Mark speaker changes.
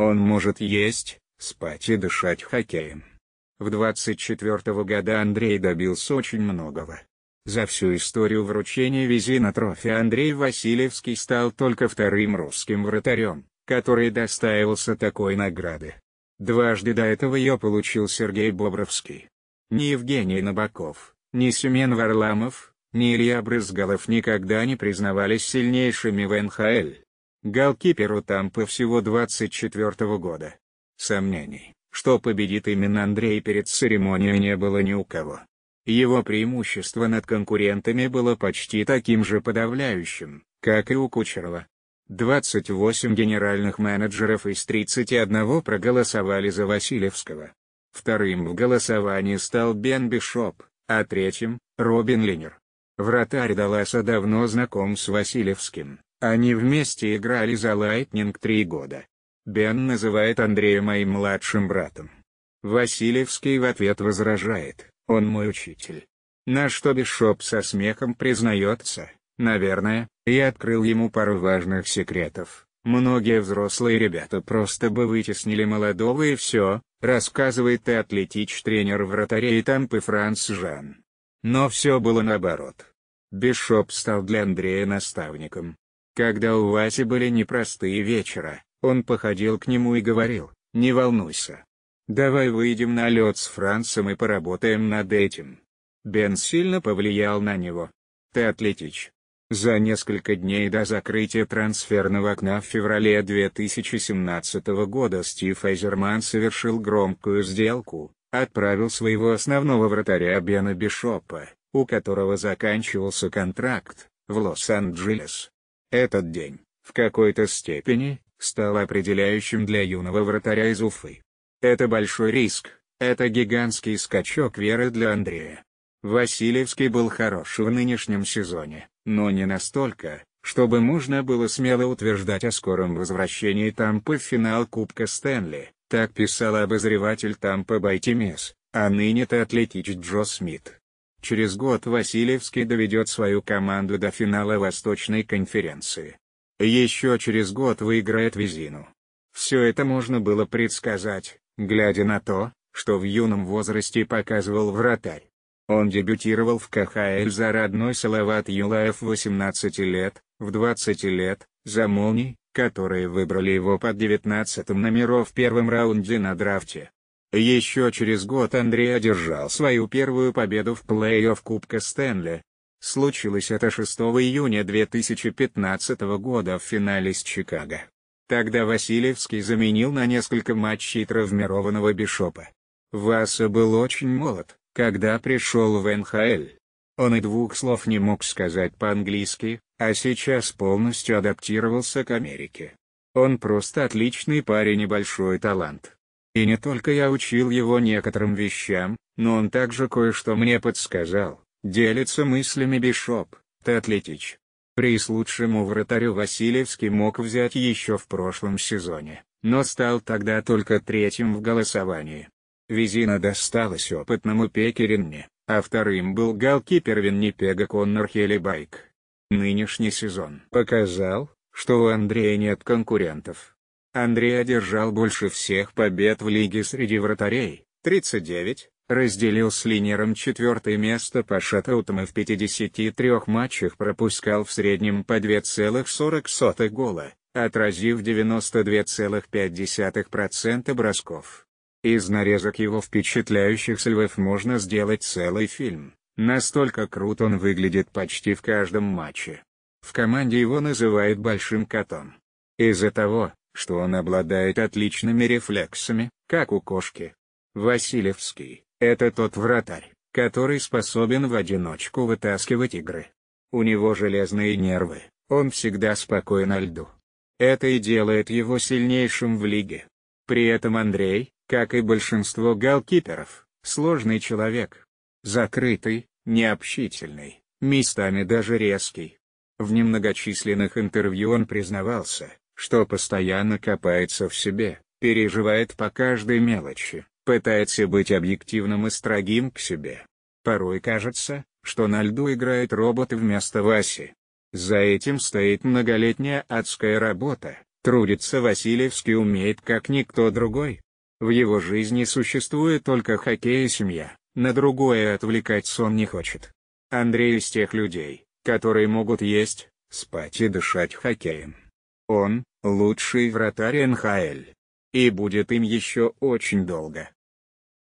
Speaker 1: Он может есть, спать и дышать хоккеем. В 24 года Андрей добился очень многого. За всю историю вручения Визина трофи Андрей Васильевский стал только вторым русским вратарем, который достаивался такой награды. Дважды до этого ее получил Сергей Бобровский. Ни Евгений Набоков, ни Семен Варламов, ни Илья Брызгалов никогда не признавались сильнейшими в НХЛ. Голкиперу Тампы всего 24 года. Сомнений, что победит именно Андрей перед церемонией не было ни у кого. Его преимущество над конкурентами было почти таким же подавляющим, как и у Кучерова. 28 генеральных менеджеров из 31 проголосовали за Васильевского. Вторым в голосовании стал Бен Бишоп, а третьим — Робин Линер. Вратарь Далласа давно знаком с Васильевским. Они вместе играли за Лайтнинг три года. Бен называет Андрея моим младшим братом. Васильевский в ответ возражает, он мой учитель. На что Бишоп со смехом признается, наверное, я открыл ему пару важных секретов. Многие взрослые ребята просто бы вытеснили молодого и все, рассказывает и атлетич-тренер вратаря и тампы Франц Жан. Но все было наоборот. Бишоп стал для Андрея наставником, когда у Васи были непростые вечера, он походил к нему и говорил, «Не волнуйся. Давай выйдем на лед с Францем и поработаем над этим». Бен сильно повлиял на него. «Ты атлетич». За несколько дней до закрытия трансферного окна в феврале 2017 года Стив Айзерман совершил громкую сделку, отправил своего основного вратаря Бена Бишопа, у которого заканчивался контракт, в Лос-Анджелес. Этот день, в какой-то степени, стал определяющим для юного вратаря из Уфы. Это большой риск, это гигантский скачок веры для Андрея. Васильевский был хорош в нынешнем сезоне, но не настолько, чтобы можно было смело утверждать о скором возвращении Тампы в финал Кубка Стэнли, так писал обозреватель Тампа Байтимес, а ныне-то атлетич Джо Смит. Через год Васильевский доведет свою команду до финала Восточной конференции. Еще через год выиграет Визину. Все это можно было предсказать, глядя на то, что в юном возрасте показывал вратарь. Он дебютировал в КХЛ за родной Салават Юлаев 18 лет, в 20 лет, за Молнией, которые выбрали его под 19 номером в первом раунде на драфте. Еще через год Андрей одержал свою первую победу в плей-офф Кубка Стэнли. Случилось это 6 июня 2015 года в финале с Чикаго. Тогда Васильевский заменил на несколько матчей травмированного Бишопа. Васа был очень молод, когда пришел в НХЛ. Он и двух слов не мог сказать по-английски, а сейчас полностью адаптировался к Америке. Он просто отличный парень и большой талант. И не только я учил его некоторым вещам, но он также кое-что мне подсказал, делится мыслями Бишоп, Тетлетич. Приз лучшему вратарю Васильевский мог взять еще в прошлом сезоне, но стал тогда только третьим в голосовании. Визина досталась опытному Пекеринне, а вторым был голкипер Виннипега Коннор Хелебайк. Нынешний сезон показал, что у Андрея нет конкурентов. Андрей одержал больше всех побед в лиге среди вратарей, 39, разделил с линером четвертое место по шатаутам и в 53 матчах пропускал в среднем по 2,40 гола, отразив 92,5% бросков. Из нарезок его впечатляющих сливов можно сделать целый фильм, настолько крут он выглядит почти в каждом матче. В команде его называют «большим котом». Из-за того, что он обладает отличными рефлексами, как у кошки. Василевский – это тот вратарь, который способен в одиночку вытаскивать игры. У него железные нервы, он всегда спокоен на льду. Это и делает его сильнейшим в лиге. При этом Андрей, как и большинство голкиперов, сложный человек. Закрытый, необщительный, местами даже резкий. В немногочисленных интервью он признавался, что постоянно копается в себе, переживает по каждой мелочи, пытается быть объективным и строгим к себе. Порой кажется, что на льду играет робот вместо Васи. За этим стоит многолетняя адская работа, трудится Васильевский умеет как никто другой. В его жизни существует только хоккей и семья, на другое отвлекать он не хочет. Андрей из тех людей, которые могут есть, спать и дышать хоккеем. Он – лучший вратарь НХЛ. И будет им еще очень долго.